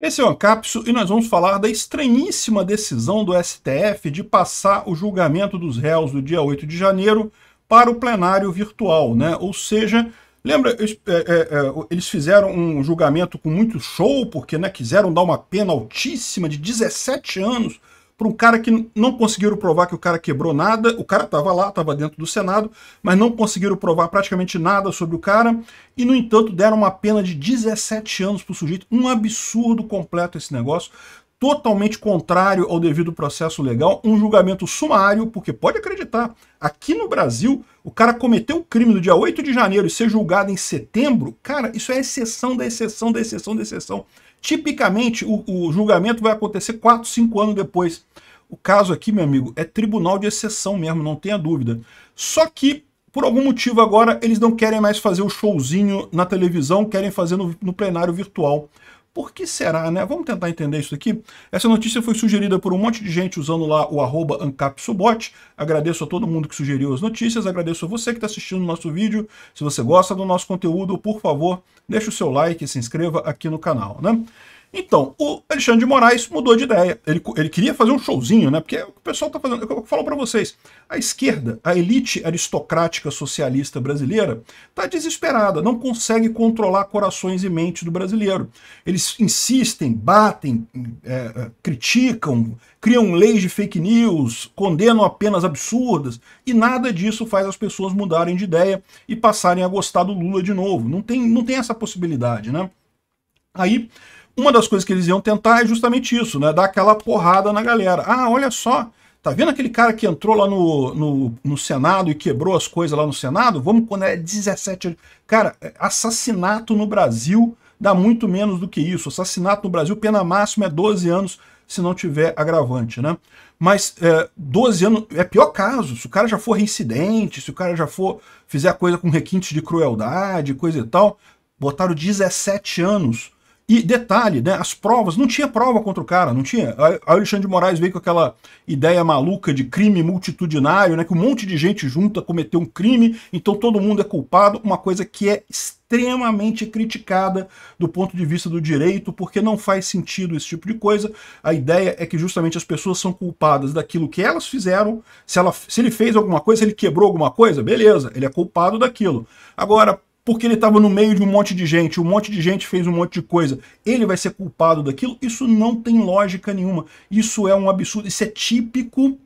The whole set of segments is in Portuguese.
Esse é o Ancapso e nós vamos falar da estranhíssima decisão do STF de passar o julgamento dos réus do dia 8 de janeiro para o plenário virtual, né? Ou seja, lembra, é, é, é, eles fizeram um julgamento com muito show, porque né, quiseram dar uma pena altíssima de 17 anos para um cara que não conseguiram provar que o cara quebrou nada. O cara estava lá, estava dentro do Senado, mas não conseguiram provar praticamente nada sobre o cara. E, no entanto, deram uma pena de 17 anos para o sujeito. Um absurdo completo esse negócio totalmente contrário ao devido processo legal, um julgamento sumário, porque pode acreditar, aqui no Brasil, o cara cometeu o um crime no dia 8 de janeiro e ser julgado em setembro, cara, isso é exceção da exceção da exceção da exceção. Tipicamente, o, o julgamento vai acontecer 4, 5 anos depois. O caso aqui, meu amigo, é tribunal de exceção mesmo, não tenha dúvida. Só que, por algum motivo agora, eles não querem mais fazer o showzinho na televisão, querem fazer no, no plenário virtual. Por que será, né? Vamos tentar entender isso aqui. Essa notícia foi sugerida por um monte de gente usando lá o arroba AncapSubot. Agradeço a todo mundo que sugeriu as notícias, agradeço a você que está assistindo o nosso vídeo. Se você gosta do nosso conteúdo, por favor, deixe o seu like e se inscreva aqui no canal, né? Então, o Alexandre de Moraes mudou de ideia. Ele, ele queria fazer um showzinho, né? Porque é o o pessoal tá fazendo. Eu falo para vocês, a esquerda, a elite aristocrática socialista brasileira, tá desesperada, não consegue controlar corações e mentes do brasileiro. Eles insistem, batem, é, é, criticam, criam leis de fake news, condenam apenas absurdas, e nada disso faz as pessoas mudarem de ideia e passarem a gostar do Lula de novo. Não tem, não tem essa possibilidade, né? Aí uma das coisas que eles iam tentar é justamente isso, né? Dar aquela porrada na galera. Ah, olha só, tá vendo aquele cara que entrou lá no, no, no Senado e quebrou as coisas lá no Senado? Vamos quando é 17... Cara, é, assassinato no Brasil dá muito menos do que isso. Assassinato no Brasil, pena máxima é 12 anos se não tiver agravante, né? Mas é, 12 anos é pior caso, se o cara já for reincidente, se o cara já for fizer a coisa com requintes de crueldade, coisa e tal, botaram 17 anos e detalhe, né, as provas, não tinha prova contra o cara, não tinha. Aí Alexandre de Moraes veio com aquela ideia maluca de crime multitudinário, né, que um monte de gente junta cometeu um crime, então todo mundo é culpado, uma coisa que é extremamente criticada do ponto de vista do direito, porque não faz sentido esse tipo de coisa. A ideia é que justamente as pessoas são culpadas daquilo que elas fizeram. Se, ela, se ele fez alguma coisa, se ele quebrou alguma coisa, beleza, ele é culpado daquilo. Agora, porque ele estava no meio de um monte de gente, um monte de gente fez um monte de coisa, ele vai ser culpado daquilo? Isso não tem lógica nenhuma. Isso é um absurdo, isso é típico,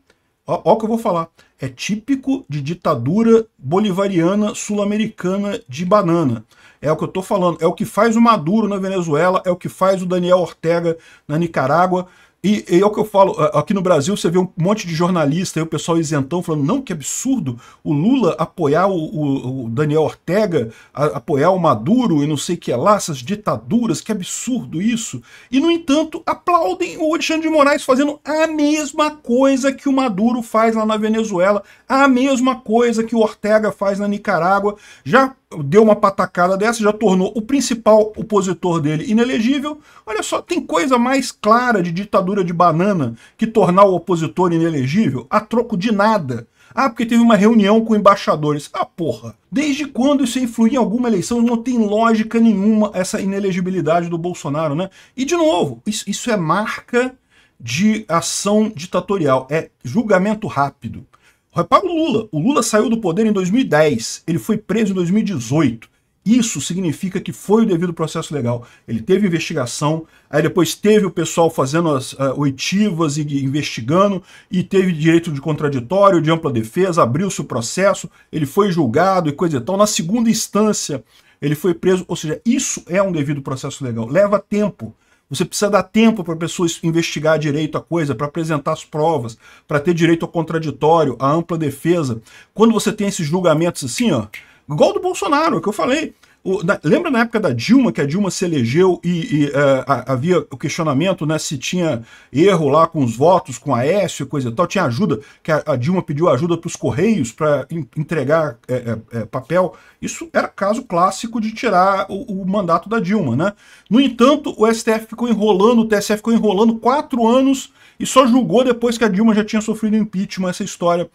ó, o que eu vou falar, é típico de ditadura bolivariana sul-americana de banana. É o que eu estou falando, é o que faz o Maduro na Venezuela, é o que faz o Daniel Ortega na Nicarágua, e, e, é o que eu falo, aqui no Brasil você vê um monte de jornalista e o pessoal isentão falando, não, que absurdo o Lula apoiar o, o, o Daniel Ortega, a, apoiar o Maduro e não sei o que lá, essas ditaduras, que absurdo isso. E, no entanto, aplaudem o Alexandre de Moraes fazendo a mesma coisa que o Maduro faz lá na Venezuela, a mesma coisa que o Ortega faz na Nicarágua. Já deu uma patacada dessa, já tornou o principal opositor dele inelegível. Olha só, tem coisa mais clara de ditadura de banana que tornar o opositor inelegível a troco de nada. Ah, porque teve uma reunião com embaixadores. Ah, porra. Desde quando isso influir em alguma eleição? Não tem lógica nenhuma essa inelegibilidade do Bolsonaro, né? E, de novo, isso, isso é marca de ação ditatorial. É julgamento rápido. Repara o Lula. O Lula saiu do poder em 2010. Ele foi preso em 2018. Isso significa que foi o devido processo legal. Ele teve investigação, aí depois teve o pessoal fazendo as uh, oitivas e investigando, e teve direito de contraditório, de ampla defesa, abriu-se o processo, ele foi julgado e coisa e tal. Na segunda instância, ele foi preso. Ou seja, isso é um devido processo legal. Leva tempo. Você precisa dar tempo para a pessoa investigar direito a coisa, para apresentar as provas, para ter direito ao contraditório, à ampla defesa. Quando você tem esses julgamentos assim, ó, igual do Bolsonaro, é que eu falei, o, lembra na época da Dilma, que a Dilma se elegeu e, e uh, havia o questionamento né, se tinha erro lá com os votos, com a S e coisa e tal? Tinha ajuda, que a, a Dilma pediu ajuda para os Correios para entregar é, é, é, papel. Isso era caso clássico de tirar o, o, mandato da Dilma, né? No entanto, o STF ficou enrolando, o TSE ficou enrolando quatro anos e só julgou depois que a Dilma já tinha sofrido impeachment essa história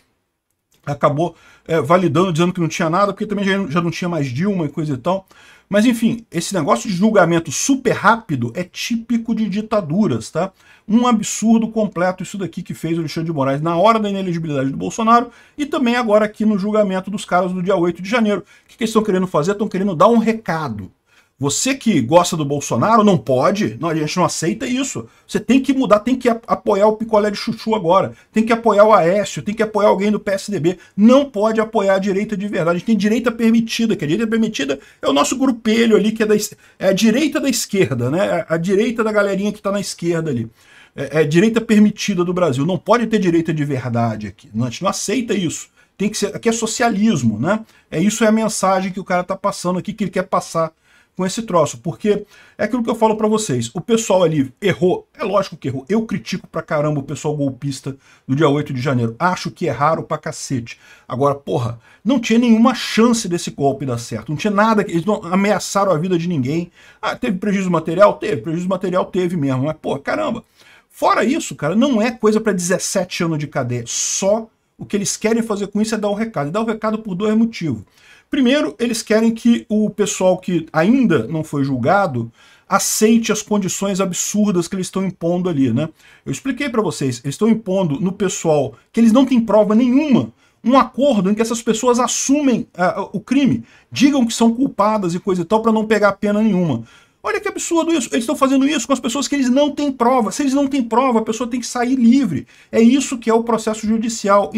acabou é, validando, dizendo que não tinha nada, porque também já, já não tinha mais Dilma e coisa e tal. Mas enfim, esse negócio de julgamento super rápido é típico de ditaduras, tá? Um absurdo completo isso daqui que fez o Alexandre de Moraes na hora da ineligibilidade do Bolsonaro e também agora aqui no julgamento dos caras do dia 8 de janeiro. O que, que eles estão querendo fazer? Estão querendo dar um recado. Você que gosta do Bolsonaro não pode, não, a gente não aceita isso. Você tem que mudar, tem que apoiar o picolé de chuchu agora, tem que apoiar o Aécio, tem que apoiar alguém do PSDB. Não pode apoiar a direita de verdade. A gente tem direita permitida, que a direita permitida é o nosso grupelho ali, que é, da, é a direita da esquerda, né? É a, direita da galerinha que está na esquerda ali. É, é direita permitida do Brasil. Não pode ter direita de verdade aqui. A gente não aceita isso tem que ser, aqui é socialismo, né? É isso é a mensagem que o cara tá passando aqui, que ele quer passar com esse troço, porque é aquilo que eu falo para vocês, o pessoal ali errou, é lógico que errou, eu critico pra caramba o pessoal golpista no dia 8 de janeiro, acho que erraram pra cacete. Agora, porra, não tinha nenhuma chance desse golpe dar certo, não tinha nada, eles não ameaçaram a vida de ninguém. Ah, teve prejuízo material? Teve, prejuízo material teve mesmo, mas porra, caramba. Fora isso, cara, não é coisa para 17 anos de cadeia, só o que eles querem fazer com isso é dar o um recado. E dar o um recado por dois motivos. Primeiro, eles querem que o pessoal que ainda não foi julgado aceite as condições absurdas que eles estão impondo ali, né? Eu expliquei para vocês, eles estão impondo no pessoal que eles não têm prova nenhuma um acordo em que essas pessoas assumem uh, o crime, digam que são culpadas e coisa e tal para não pegar pena nenhuma. Olha que absurdo isso. Eles estão fazendo isso com as pessoas que eles não têm prova. Se eles não têm prova, a pessoa tem que sair livre. É isso que é o processo judicial.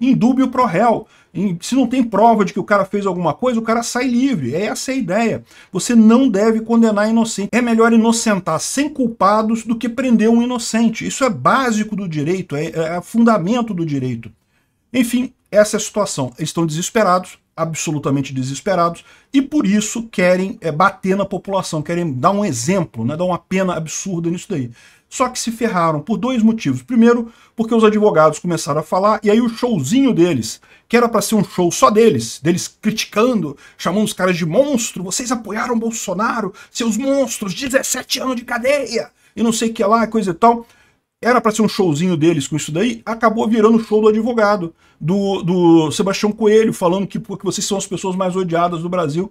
indúbio é, é, pro réu. se não tem prova de que o cara fez alguma coisa, o cara sai livre. É essa a ideia. Você não deve condenar inocente. É melhor inocentar sem culpados do que prender um inocente. Isso é básico do direito, é, é, é fundamento do direito. Enfim, essa é a situação. Eles estão desesperados, absolutamente desesperados e por isso querem é, bater na população, querem dar um exemplo, né, dar uma pena absurda nisso daí. Só que se ferraram por dois motivos. Primeiro, porque os advogados começaram a falar e aí o showzinho deles, que era para ser um show só deles, deles criticando, chamando os caras de monstro, vocês apoiaram Bolsonaro, seus monstros, 17 anos de cadeia e não sei o que lá, coisa e tal era para ser um showzinho deles com isso daí, acabou virando o show do advogado, do, do Sebastião Coelho, falando que, que vocês são as pessoas mais odiadas do Brasil.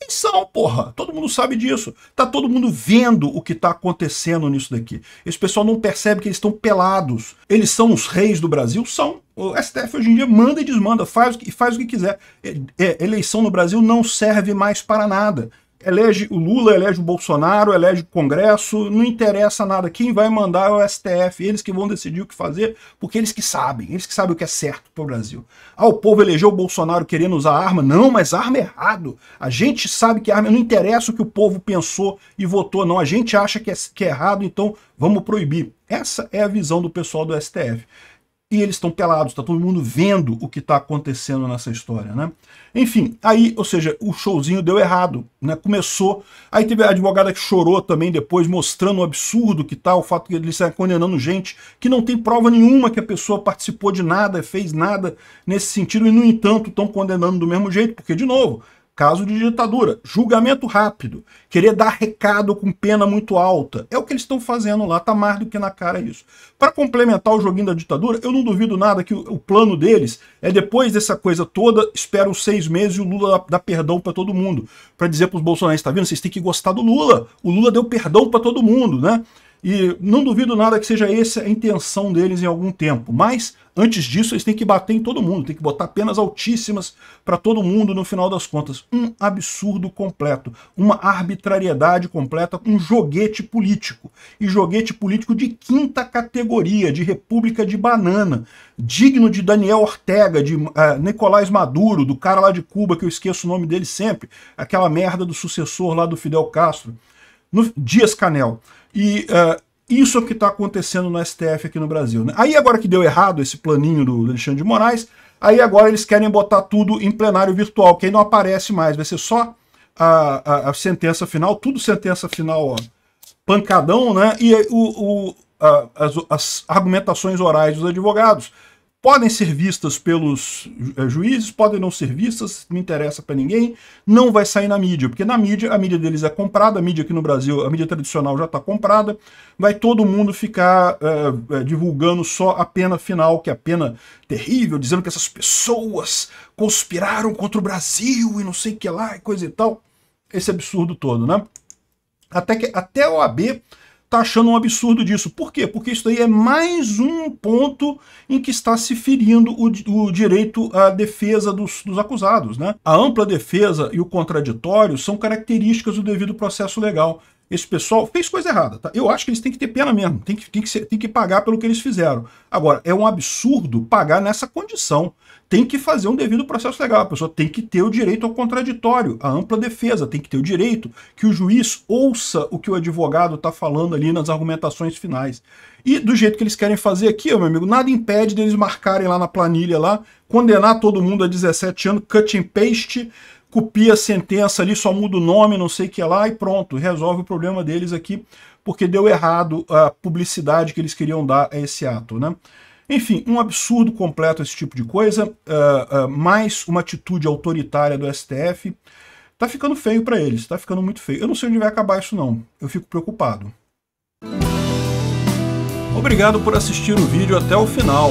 E são, porra, todo mundo sabe disso. Tá todo mundo vendo o que tá acontecendo nisso daqui. Esse pessoal não percebe que eles estão pelados. Eles são os reis do Brasil? São. O STF hoje em dia manda e desmanda, faz, faz o que quiser. É, é, eleição no Brasil não serve mais para nada elege o Lula, elege o Bolsonaro, elege o Congresso, não interessa nada. Quem vai mandar é o STF, eles que vão decidir o que fazer, porque eles que sabem, eles que sabem o que é certo para o Brasil. Ah, o povo elegeu o Bolsonaro querendo usar arma? Não, mas arma é errado. A gente sabe que arma, não interessa o que o povo pensou e votou, não. A gente acha que é, que é errado, então vamos proibir. Essa é a visão do pessoal do STF e eles estão pelados, está todo mundo vendo o que está acontecendo nessa história, né? Enfim, aí, ou seja, o showzinho deu errado, né? Começou, aí teve a advogada que chorou também depois, mostrando o absurdo que tá, o fato que eles estão condenando gente que não tem prova nenhuma que a pessoa participou de nada, fez nada nesse sentido, e no entanto estão condenando do mesmo jeito, porque, de novo, Caso de ditadura, julgamento rápido, querer dar recado com pena muito alta. É o que eles estão fazendo lá, tá mais do que na cara isso. Para complementar o joguinho da ditadura, eu não duvido nada que o, o, plano deles é depois dessa coisa toda, esperam seis meses e o Lula dá, dá perdão para todo mundo. Para dizer para os bolsonaristas, tá vendo? Vocês têm que gostar do Lula. O Lula deu perdão para todo mundo, né? E não duvido nada que seja essa a intenção deles em algum tempo. Mas, antes disso, eles têm que bater em todo mundo, têm que botar penas altíssimas para todo mundo no final das contas. Um absurdo completo, uma arbitrariedade completa, um joguete político. E joguete político de quinta categoria, de república de banana, digno de Daniel Ortega, de uh, Nicolás Maduro, do cara lá de Cuba, que eu esqueço o nome dele sempre, aquela merda do sucessor lá do Fidel Castro, no, Dias Canel. E uh, isso é o que está acontecendo no STF aqui no Brasil. Né? Aí agora que deu errado esse planinho do Alexandre de Moraes, aí agora eles querem botar tudo em plenário virtual, que aí não aparece mais, vai ser só a, a, a sentença final, tudo sentença final, ó, pancadão, né? E o, o a, as, as argumentações orais dos advogados podem ser vistas pelos eh, juízes, podem não ser vistas, não interessa para ninguém, não vai sair na mídia, porque na mídia, a mídia deles é comprada, a mídia aqui no Brasil, a mídia tradicional já está comprada, vai todo mundo ficar é, divulgando só a pena final, que é a pena terrível, dizendo que essas pessoas conspiraram contra o Brasil e não sei o que lá, e coisa e tal. Esse absurdo todo, né? Até que até a OAB está achando um absurdo disso. Por quê? Porque isso daí é mais um ponto em que está se ferindo o, o direito à defesa dos, dos, acusados. Né? A ampla defesa e o contraditório são características do devido processo legal. Esse pessoal fez coisa errada, tá? Eu acho que eles têm que ter pena mesmo, tem que, tem, que ser, tem que pagar pelo que eles fizeram. Agora, é um absurdo pagar nessa condição. Tem que fazer um devido processo legal, a pessoa tem que ter o direito ao contraditório, à ampla defesa, tem que ter o direito que o juiz ouça o que o advogado está falando ali nas argumentações finais. E do jeito que eles querem fazer aqui, meu amigo, nada impede deles marcarem lá na planilha lá, condenar todo mundo a 17 anos, cut and paste, copia a sentença ali, só muda o nome, não sei o que lá, e pronto, resolve o problema deles aqui, porque deu errado a publicidade que eles queriam dar a esse ato, né? Enfim, um absurdo completo esse tipo de coisa, uh, uh, mais uma atitude autoritária do STF. Tá ficando feio para eles, tá ficando muito feio. Eu não sei onde vai acabar isso não, eu fico preocupado. Obrigado por assistir o vídeo até o final.